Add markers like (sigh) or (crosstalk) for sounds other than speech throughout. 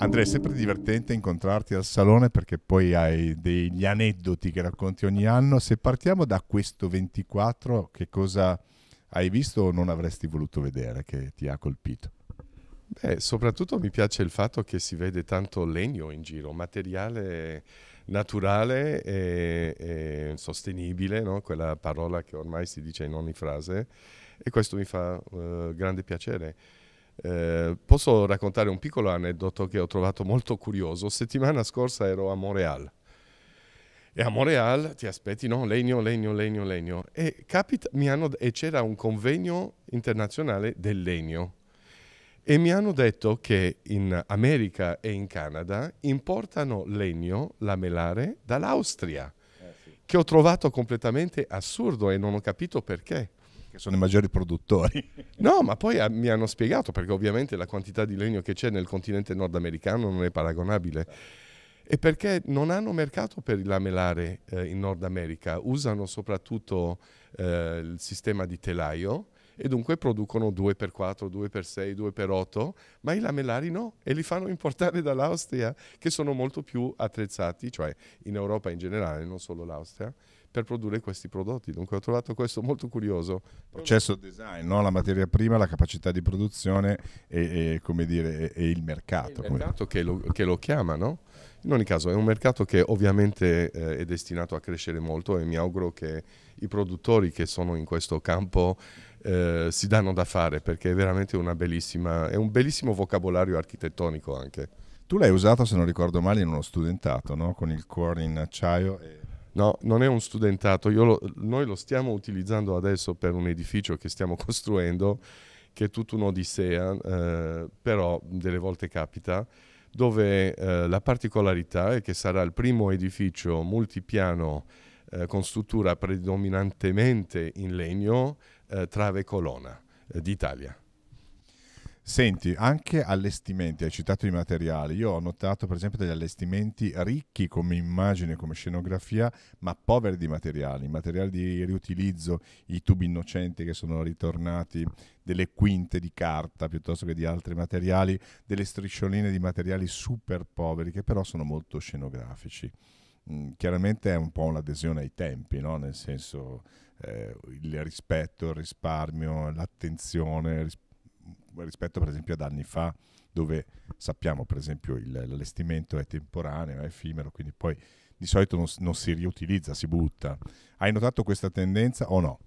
Andrea, è sempre divertente incontrarti al salone perché poi hai degli aneddoti che racconti ogni anno. Se partiamo da questo 24, che cosa hai visto o non avresti voluto vedere che ti ha colpito? Beh, soprattutto mi piace il fatto che si vede tanto legno in giro, materiale naturale e, e sostenibile, no? quella parola che ormai si dice in ogni frase, e questo mi fa eh, grande piacere eh, posso raccontare un piccolo aneddoto che ho trovato molto curioso. Settimana scorsa ero a Montreal. E a Montreal ti aspetti, no? Legno, legno, legno, legno. E, capita, hanno, e c'era un convegno internazionale del legno. E mi hanno detto che in America e in Canada importano legno lamellare dall'Austria, eh sì. che ho trovato completamente assurdo e non ho capito perché che sono i maggiori produttori. (laughs) No, ma poi a, ah, mi hanno spiegato perché ovviamente la quantità di legno che c'è nel continente nordamericano non è paragonabile. E perché non hanno mercato per il lamellare eh, in Nord America, usano soprattutto eh, il sistema di telaio e dunque producono 2x4, 2x6, 2x8, ma i lamellari no e li fanno importare dall'Austria che sono molto più attrezzati, cioè in Europa in generale, non solo l'Austria per produrre questi prodotti. Dunque ho trovato questo molto curioso. Processo design, no? la materia prima, la capacità di produzione e, e, dire, e, il mercato. Il mercato che lo, che lo, chiama, no? In ogni caso è un mercato che ovviamente eh, è destinato a crescere molto e mi auguro che i produttori che sono in questo campo eh, si danno da fare perché è veramente una bellissima, è un bellissimo vocabolario architettonico anche. Tu l'hai usato, se non ricordo male, in uno studentato, no? con il cuore in acciaio. E... No, non è un studentato, lo, noi lo stiamo utilizzando adesso per un edificio che stiamo (laughs) costruendo, che è tutta un'odissea, eh, però delle volte capita dove eh, la particolarità è che sarà il primo edificio multipiano eh, con struttura predominantemente in legno, eh, trave colonna eh, d'Italia. Senti, anche allestimenti, hai citato i materiali, io ho notato per esempio degli allestimenti ricchi come immagine, come scenografia, ma poveri di materiali, materiali di riutilizzo, i tubi innocenti che sono ritornati, delle quinte di carta piuttosto che di altri materiali, delle striscioline di materiali super poveri che però sono molto scenografici. Mm, chiaramente è un po' un'adesione ai tempi, no? nel senso eh, il rispetto, il risparmio, l'attenzione ris- rispetto per esempio ad anni fa dove sappiamo per esempio il, l'allestimento è temporaneo, è effimero, quindi poi di solito non, non si riutilizza, si butta. Hai notato questa tendenza o no?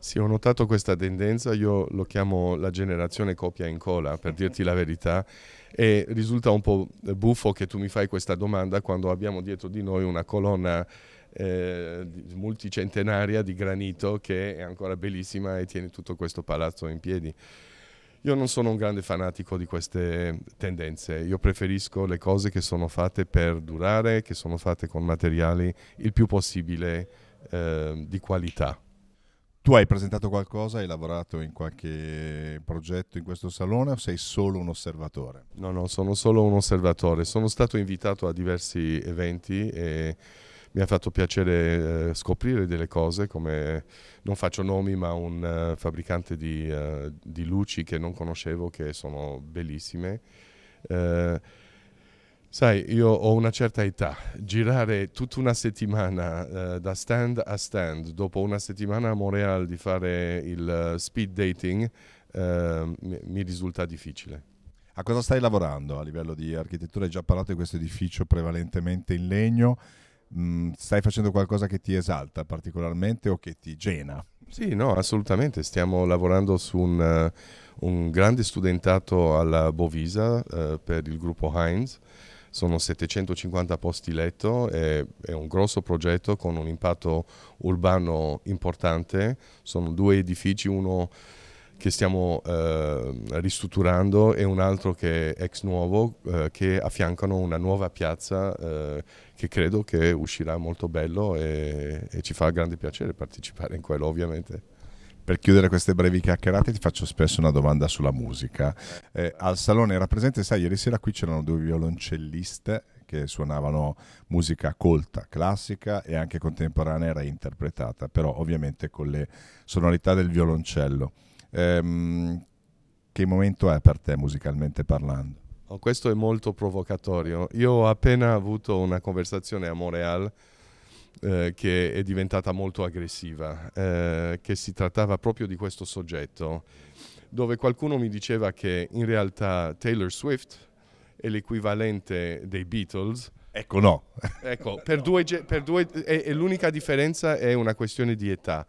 Sì, ho notato questa tendenza, io lo chiamo la generazione copia e incolla, per mhm. dirti la verità, e risulta un po' buffo che tu mi fai questa domanda quando abbiamo dietro di noi una colonna eh, multicentenaria di granito che è ancora bellissima e tiene tutto questo palazzo in piedi. Io non sono un grande fanatico di queste tendenze, io preferisco le cose che sono fatte per durare, che sono fatte con materiali il più possibile eh, di qualità. Tu hai presentato qualcosa, hai lavorato in qualche progetto in questo salone o sei solo un osservatore? No, no, sono solo un osservatore. Sono stato invitato a diversi eventi e mi ha fatto piacere eh, scoprire delle cose, come non faccio nomi, ma un uh, fabbricante di, uh, di, luci che non conoscevo, che sono bellissime. Uh, Sai, io ho una certa età, girare tutta una settimana eh, da stand a stand, dopo una settimana a Montreal di fare il eh, speed dating, eh, mi risulta difficile. A cosa stai lavorando a livello di architettura? Hai già parlato di questo edificio prevalentemente in legno. Mm, stai facendo qualcosa che ti esalta particolarmente o che ti gena? Sì, no, assolutamente. Stiamo lavorando su un, eh, un grande studentato alla Bovisa uh, per il gruppo Heinz sono 750 posti letto, è, è, un grosso progetto con un impatto urbano importante, sono due edifici, uno che stiamo eh, ristrutturando e un altro che è ex nuovo, eh, che affiancano una nuova piazza eh, che credo che uscirà molto bello e, e ci fa grande piacere partecipare in quello ovviamente. Per chiudere queste brevi chiacchierate ti faccio spesso una domanda sulla musica. Eh, al salone era presente, sai, ieri sera qui c'erano due violoncelliste che suonavano musica colta, classica e anche contemporanea reinterpretata, però ovviamente con le sonorità del violoncello. Ehm, che momento è per te musicalmente parlando? Oh, questo è molto provocatorio. Io ho appena avuto una conversazione a Montreal eh, che è diventata molto aggressiva, eh, che si trattava proprio di questo soggetto, dove qualcuno mi diceva che in realtà Taylor Swift è l'equivalente dei Beatles. Ecco, no. Ecco, per due, per due e, e l'unica differenza è una questione di età.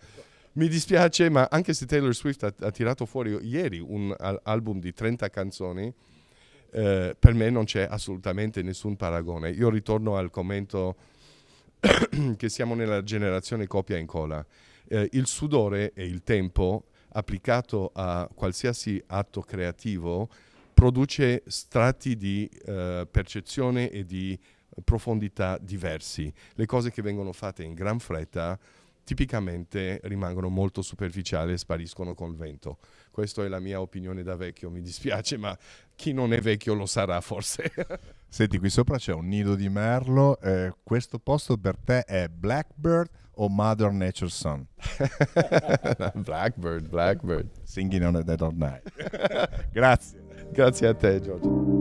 Mi dispiace, ma anche se Taylor Swift ha, ha tirato fuori ieri un al- album di 30 canzoni, eh, per me non c'è assolutamente nessun paragone. Io ritorno al commento (coughs) che siamo nella generazione copia e incolla. Eh, il sudore e il tempo applicato a qualsiasi atto creativo produce strati di eh, percezione e di profondità diversi. Le cose che vengono fatte in gran fretta tipicamente rimangono molto superficiali e spariscono col vento. Questa è la mia opinione da vecchio, mi dispiace, ma chi non è vecchio lo sarà forse. (laughs) Senti, qui sopra c'è un nido di merlo, eh, questo posto per te è Blackbird o Mother Nature's Son? (laughs) Blackbird, Blackbird. Singing on a dead or night. (laughs) Grazie. Grazie a te Giorgio.